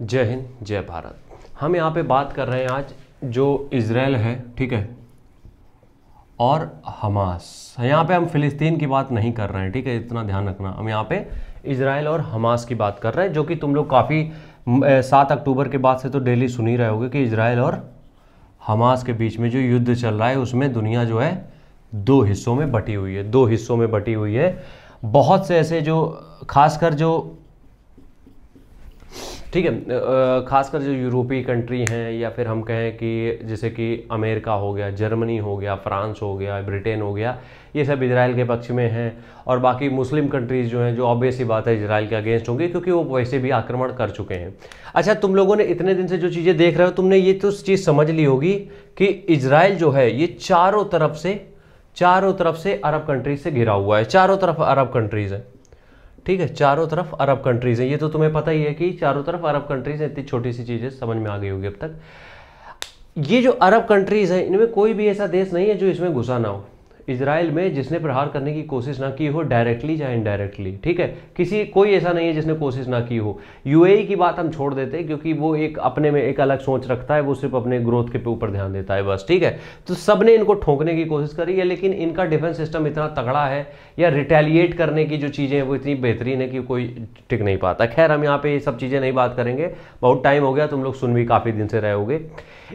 जय हिंद जय भारत हम यहाँ पे बात कर रहे हैं आज जो इसराइल है ठीक है और हमास यहाँ पे हम फ़िलिस्तीन की बात नहीं कर रहे हैं ठीक है इतना ध्यान रखना हम यहाँ पे इसराइल और हमास की बात कर रहे हैं जो कि तुम लोग काफ़ी सात अक्टूबर के बाद से तो डेली सुन ही रहे होगे कि इसराइल और हमास के बीच में जो युद्ध चल रहा है उसमें दुनिया जो है दो हिस्सों में बटी हुई है दो हिस्सों में बटी हुई है बहुत से ऐसे जो खासकर जो ठीक है खासकर जो यूरोपीय कंट्री हैं या फिर हम कहें कि जैसे कि अमेरिका हो गया जर्मनी हो गया फ्रांस हो गया ब्रिटेन हो गया ये सब इसराइल के पक्ष में हैं और बाकी मुस्लिम कंट्रीज़ जो हैं जो ऑब्वियस ही बात है इसराइल के अगेंस्ट होंगे क्योंकि वो वैसे भी आक्रमण कर चुके हैं अच्छा तुम लोगों ने इतने दिन से जो चीज़ें देख रहे हो तुमने ये तो चीज़ समझ ली होगी कि इसराइल जो है ये चारों तरफ से चारों तरफ से अरब कंट्रीज से घिरा हुआ है चारों तरफ अरब कंट्रीज़ है ठीक है चारों तरफ अरब कंट्रीज़ हैं ये तो तुम्हें पता ही है कि चारों तरफ अरब कंट्रीज़ हैं इतनी छोटी सी चीज़ें समझ में आ गई होगी अब तक ये जो अरब कंट्रीज़ हैं इनमें कोई भी ऐसा देश नहीं है जो इसमें घुसा ना हो इसराइल में जिसने प्रहार करने की कोशिश ना की हो डायरेक्टली या इनडायरेक्टली ठीक है किसी कोई ऐसा नहीं है जिसने कोशिश ना की हो यूएई e की बात हम छोड़ देते हैं क्योंकि वो एक अपने में एक अलग सोच रखता है वो सिर्फ अपने ग्रोथ के ऊपर ध्यान देता है बस ठीक है तो सब ने इनको ठोंकने की कोशिश करी है लेकिन इनका डिफेंस सिस्टम इतना तगड़ा है या रिटेलिएट करने की जो चीज़ें हैं वो इतनी बेहतरीन है कि कोई टिक नहीं पाता खैर हम यहाँ पे ये सब चीज़ें नहीं बात करेंगे बहुत टाइम हो गया तुम लोग सुन भी काफ़ी दिन से रहोगे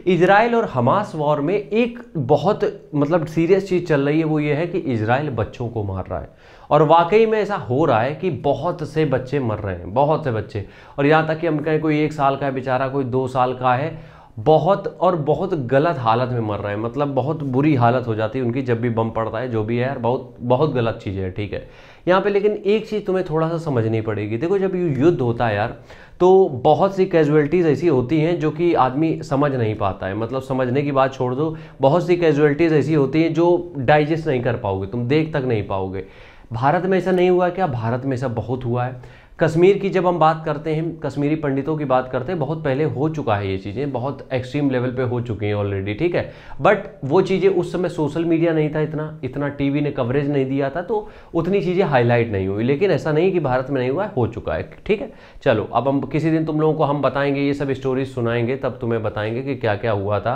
इसराइल और हमास वॉर में एक बहुत मतलब सीरियस चीज़ चल रही है वो ये है कि इसराइल बच्चों को मार रहा है और वाकई में ऐसा हो रहा है कि बहुत से बच्चे मर रहे हैं बहुत से बच्चे और यहाँ तक कि हम कहें कोई एक साल का है बेचारा कोई दो साल का है बहुत और बहुत गलत हालत में मर रहे हैं मतलब बहुत बुरी हालत हो जाती है उनकी जब भी बम पड़ता है जो भी है यार बहुत बहुत गलत चीज़ है ठीक है यहाँ पे लेकिन एक चीज़ तुम्हें थोड़ा सा समझनी पड़ेगी देखो जब युद्ध होता है यार तो बहुत सी कैजुअलिटीज़ ऐसी होती हैं जो कि आदमी समझ नहीं पाता है मतलब समझने की बात छोड़ दो बहुत सी कैजुअलिटीज़ ऐसी होती हैं जो डाइजेस्ट नहीं कर पाओगे तुम देख तक नहीं पाओगे भारत में ऐसा नहीं हुआ क्या भारत में ऐसा बहुत हुआ है कश्मीर की जब हम बात करते हैं कश्मीरी पंडितों की बात करते हैं बहुत पहले हो चुका है ये चीज़ें बहुत एक्सट्रीम लेवल पे हो चुकी हैं ऑलरेडी ठीक है बट वो चीज़ें उस समय सोशल मीडिया नहीं था इतना इतना टीवी ने कवरेज नहीं दिया था तो उतनी चीज़ें हाईलाइट नहीं हुई लेकिन ऐसा नहीं कि भारत में नहीं हुआ है हो चुका है ठीक है चलो अब हम किसी दिन तुम लोगों को हम बताएंगे ये सब स्टोरीज सुनाएंगे तब तुम्हें बताएंगे कि क्या क्या हुआ था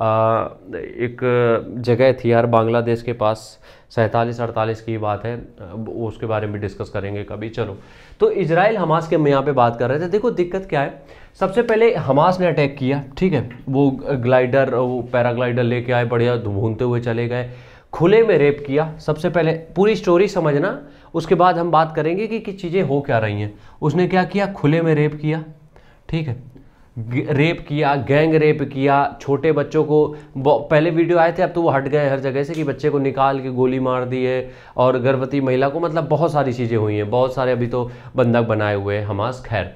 आ, एक जगह थी यार बांग्लादेश के पास सैंतालीस अड़तालीस की बात है उसके बारे में डिस्कस करेंगे कभी चलो तो इसराइल हमास के हम यहाँ पे बात कर रहे थे देखो दिक्कत क्या है सबसे पहले हमास ने अटैक किया ठीक है वो ग्लाइडर वो पैराग्लाइडर लेके आए बढ़िया घूमते हुए चले गए खुले में रेप किया सबसे पहले पूरी स्टोरी समझना उसके बाद हम बात करेंगे कि किस चीज़ें हो क्या रही हैं उसने क्या किया खुले में रेप किया ठीक है रेप किया गैंग रेप किया छोटे बच्चों को पहले वीडियो आए थे अब तो वो हट गए हर जगह से कि बच्चे को निकाल के गोली मार दी है और गर्भवती महिला को मतलब बहुत सारी चीज़ें हुई हैं बहुत सारे अभी तो बंधक बनाए हुए हैं हमास खैर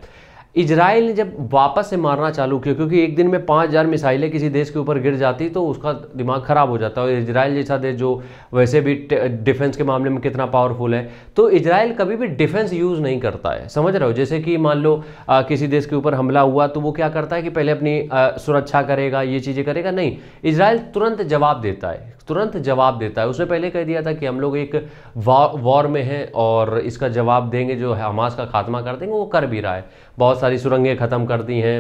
इसराइल ने जब वापस से मारना चालू किया क्योंकि एक दिन में पाँच हज़ार मिसाइलें किसी देश के ऊपर गिर जाती तो उसका दिमाग ख़राब हो जाता है और इसराइल जैसा देश जो वैसे भी डिफेंस के मामले में कितना पावरफुल है तो इसराइल कभी भी डिफेंस यूज़ नहीं करता है समझ रहे हो जैसे कि मान लो आ, किसी देश के ऊपर हमला हुआ तो वो क्या करता है कि पहले अपनी आ, सुरक्षा करेगा ये चीज़ें करेगा नहीं इसराइल तुरंत जवाब देता है तुरंत जवाब देता है उसने पहले कह दिया था कि हम लोग एक वॉर में हैं और इसका जवाब देंगे जो हमास का खात्मा कर देंगे वो कर भी रहा है बहुत सारी सुरंगें ख़त्म कर दी हैं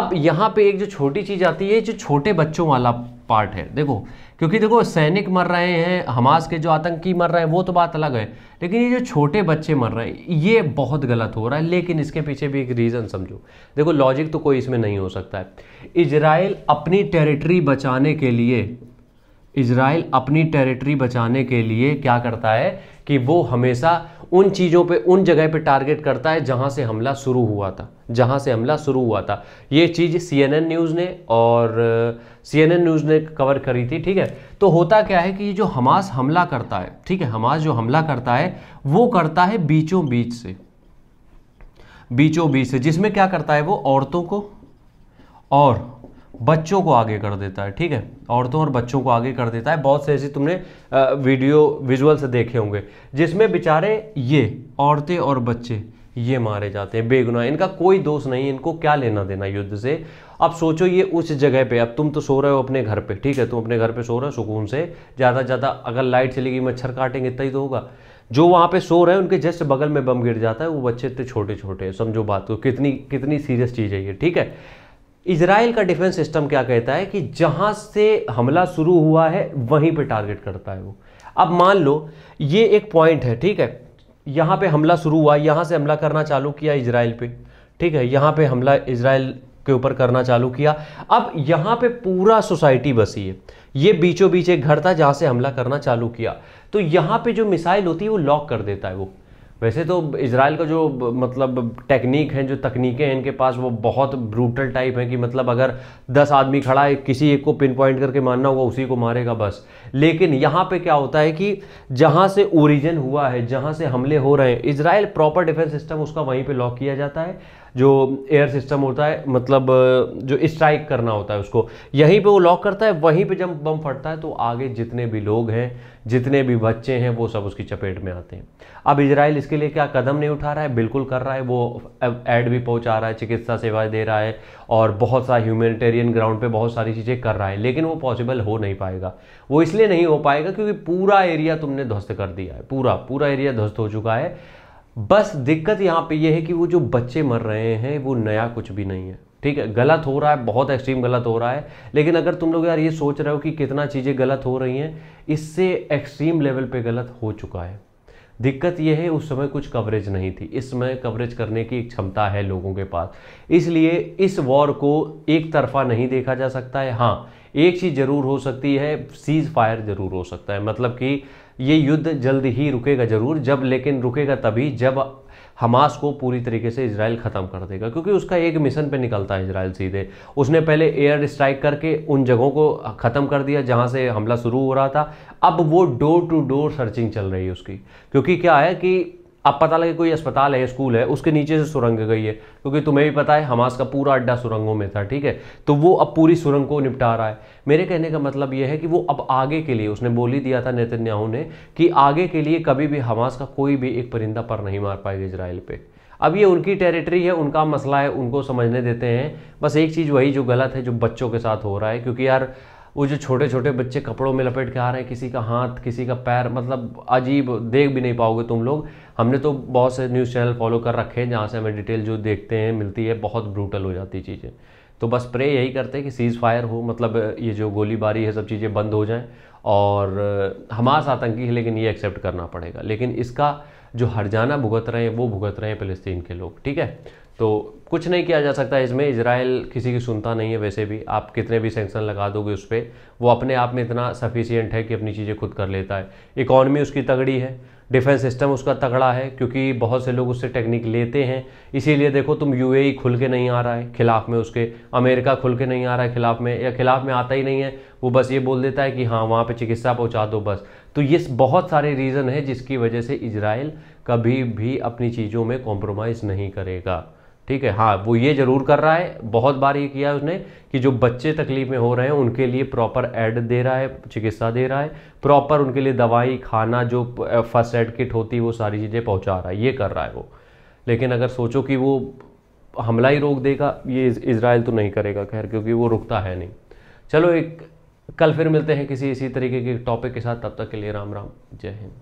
अब यहाँ पे एक जो छोटी चीज़ आती है जो छोटे बच्चों वाला पार्ट है देखो क्योंकि देखो सैनिक मर रहे हैं हमास के जो आतंकी मर रहे हैं वो तो बात अलग है लेकिन ये जो छोटे बच्चे मर रहे हैं ये बहुत गलत हो रहा है लेकिन इसके पीछे भी एक रीज़न समझो देखो लॉजिक तो कोई इसमें नहीं हो सकता है इजराइल अपनी टेरिटरी बचाने के लिए इसराइल अपनी टेरिटरी बचाने के लिए क्या करता है कि वो हमेशा उन चीज़ों पे उन जगह पे टारगेट करता है जहाँ से हमला शुरू हुआ था जहाँ से हमला शुरू हुआ था ये चीज़ सीएनएन न्यूज़ ने और सीएनएन न्यूज़ ने कवर करी थी ठीक है तो होता क्या है कि जो हमास हमला करता है ठीक है हमास जो हमला करता है वो करता है बीचों बीच से बीचों बीच से जिसमें क्या करता है वो औरतों को और बच्चों को आगे कर देता है ठीक है औरतों और बच्चों को आगे कर देता है बहुत से ऐसे तुमने वीडियो से देखे होंगे जिसमें बेचारे ये औरतें और बच्चे ये मारे जाते हैं बेगुनाह इनका कोई दोष नहीं इनको क्या लेना देना युद्ध से अब सोचो ये उस जगह पे अब तुम तो सो रहे हो अपने घर पे ठीक है तुम अपने घर पे सो रहे हो सुकून से ज़्यादा ज़्यादा अगर लाइट चलेगी मच्छर काटेंगे इतना ही तो होगा जो वहाँ पे सो रहे हैं उनके जस्ट बगल में बम गिर जाता है वो बच्चे इतने छोटे छोटे समझो बात को कितनी कितनी सीरियस चीज़ है ये ठीक है इसराइल का डिफेंस सिस्टम क्या कहता है कि जहां से हमला शुरू हुआ है वहीं पे टारगेट करता है वो अब मान लो ये एक पॉइंट है ठीक है यहाँ पे हमला शुरू हुआ यहाँ से हमला करना चालू किया इसराइल पे ठीक है यहाँ पे हमला इसराइल के ऊपर करना चालू किया अब यहाँ पे पूरा सोसाइटी बसी है ये बीचों बीच एक घर था जहाँ से हमला करना चालू किया तो यहाँ पे जो मिसाइल होती है वो लॉक कर देता है वो वैसे तो इसराइल का जो मतलब टेक्निक है जो तकनीकें हैं इनके पास वो बहुत ब्रूटल टाइप हैं कि मतलब अगर दस आदमी खड़ा है किसी एक को पिन पॉइंट करके मारना होगा उसी को मारेगा बस लेकिन यहाँ पे क्या होता है कि जहाँ से ओरिजिन हुआ है जहाँ से हमले हो रहे हैं इसराइल प्रॉपर डिफेंस सिस्टम उसका वहीं पर लॉक किया जाता है जो एयर सिस्टम होता है मतलब जो स्ट्राइक करना होता है उसको यहीं पे वो लॉक करता है वहीं पे जब बम फटता है तो आगे जितने भी लोग हैं जितने भी बच्चे हैं वो सब उसकी चपेट में आते हैं अब इसराइल इसके लिए क्या कदम नहीं उठा रहा है बिल्कुल कर रहा है वो एड भी पहुंचा रहा है चिकित्सा सेवाएं दे रहा है और बहुत सारा ह्यूमेटेरियन ग्राउंड पे बहुत सारी चीज़ें कर रहा है लेकिन वो पॉसिबल हो नहीं पाएगा वो इसलिए नहीं हो पाएगा क्योंकि पूरा एरिया तुमने ध्वस्त कर दिया है पूरा पूरा एरिया ध्वस्त हो चुका है बस दिक्कत यहाँ पे ये है कि वो जो बच्चे मर रहे हैं वो नया कुछ भी नहीं है ठीक है गलत हो रहा है बहुत एक्सट्रीम गलत हो रहा है लेकिन अगर तुम लोग यार ये सोच रहे हो कि कितना चीज़ें गलत हो रही हैं इससे एक्सट्रीम लेवल पे गलत हो चुका है दिक्कत यह है उस समय कुछ कवरेज नहीं थी इस समय कवरेज करने की एक क्षमता है लोगों के पास इसलिए इस वॉर को एक तरफा नहीं देखा जा सकता है हाँ एक चीज़ ज़रूर हो सकती है सीज़ फायर ज़रूर हो सकता है मतलब कि ये युद्ध जल्द ही रुकेगा ज़रूर जब लेकिन रुकेगा तभी जब हमास को पूरी तरीके से इसराइल ख़त्म कर देगा क्योंकि उसका एक मिशन पे निकलता है इसराइल सीधे उसने पहले एयर स्ट्राइक करके उन जगहों को ख़त्म कर दिया जहाँ से हमला शुरू हो रहा था अब वो डोर टू डोर सर्चिंग चल रही है उसकी क्योंकि क्या है कि अब पता लगे कोई अस्पताल है स्कूल है उसके नीचे से सुरंग गई है क्योंकि तुम्हें भी पता है हमास का पूरा अड्डा सुरंगों में था ठीक है तो वो अब पूरी सुरंग को निपटा रहा है मेरे कहने का मतलब यह है कि वो अब आगे के लिए उसने बोल ही दिया था नेतन्याहू ने कि आगे के लिए कभी भी हमास का कोई भी एक परिंदा पर नहीं मार पाएगा इसराइल पर अब ये उनकी टेरिटरी है उनका मसला है उनको समझने देते हैं बस एक चीज़ वही जो गलत है जो बच्चों के साथ हो रहा है क्योंकि यार वो जो छोटे छोटे बच्चे कपड़ों में लपेट के आ रहे हैं किसी का हाथ किसी का पैर मतलब अजीब देख भी नहीं पाओगे तुम लोग हमने तो बहुत से न्यूज़ चैनल फॉलो कर रखे हैं जहाँ से हमें डिटेल जो देखते हैं मिलती है बहुत ब्रूटल हो जाती चीज़ें तो बस प्रे यही करते हैं कि सीज़ फायर हो मतलब ये जो गोलीबारी है सब चीज़ें बंद हो जाएँ और हमास आतंकी है लेकिन ये एक्सेप्ट करना पड़ेगा लेकिन इसका जो हरजाना भुगत रहे हैं वो भुगत रहे हैं फ़लस्तीन के लोग ठीक है तो कुछ नहीं किया जा सकता इसमें इसराइल किसी की सुनता नहीं है वैसे भी आप कितने भी सेंक्शन लगा दोगे उस पर वो अपने आप में इतना सफिशियंट है कि अपनी चीज़ें खुद कर लेता है इकॉनमी उसकी तगड़ी है डिफेंस सिस्टम उसका तगड़ा है क्योंकि बहुत से लोग उससे टेक्निक लेते हैं इसीलिए देखो तुम यूएई खुल के नहीं आ रहा है खिलाफ में उसके अमेरिका खुल के नहीं आ रहा है खिलाफ में या खिलाफ में आता ही नहीं है वो बस ये बोल देता है कि हाँ वहाँ पे चिकित्सा पहुँचा दो बस तो ये बहुत सारे रीज़न है जिसकी वजह से इसराइल कभी भी अपनी चीज़ों में कॉम्प्रोमाइज़ नहीं करेगा ठीक है हाँ वो ये ज़रूर कर रहा है बहुत बार ये किया है उसने कि जो बच्चे तकलीफ में हो रहे हैं उनके लिए प्रॉपर एड दे रहा है चिकित्सा दे रहा है प्रॉपर उनके लिए दवाई खाना जो फर्स्ट एड किट होती है वो सारी चीज़ें पहुँचा रहा है ये कर रहा है वो लेकिन अगर सोचो कि वो हमला ही रोक देगा ये इसराइल तो नहीं करेगा खैर क्योंकि वो रुकता है नहीं चलो एक कल फिर मिलते हैं किसी इसी तरीके के टॉपिक के साथ तब तक के लिए राम राम जय हिंद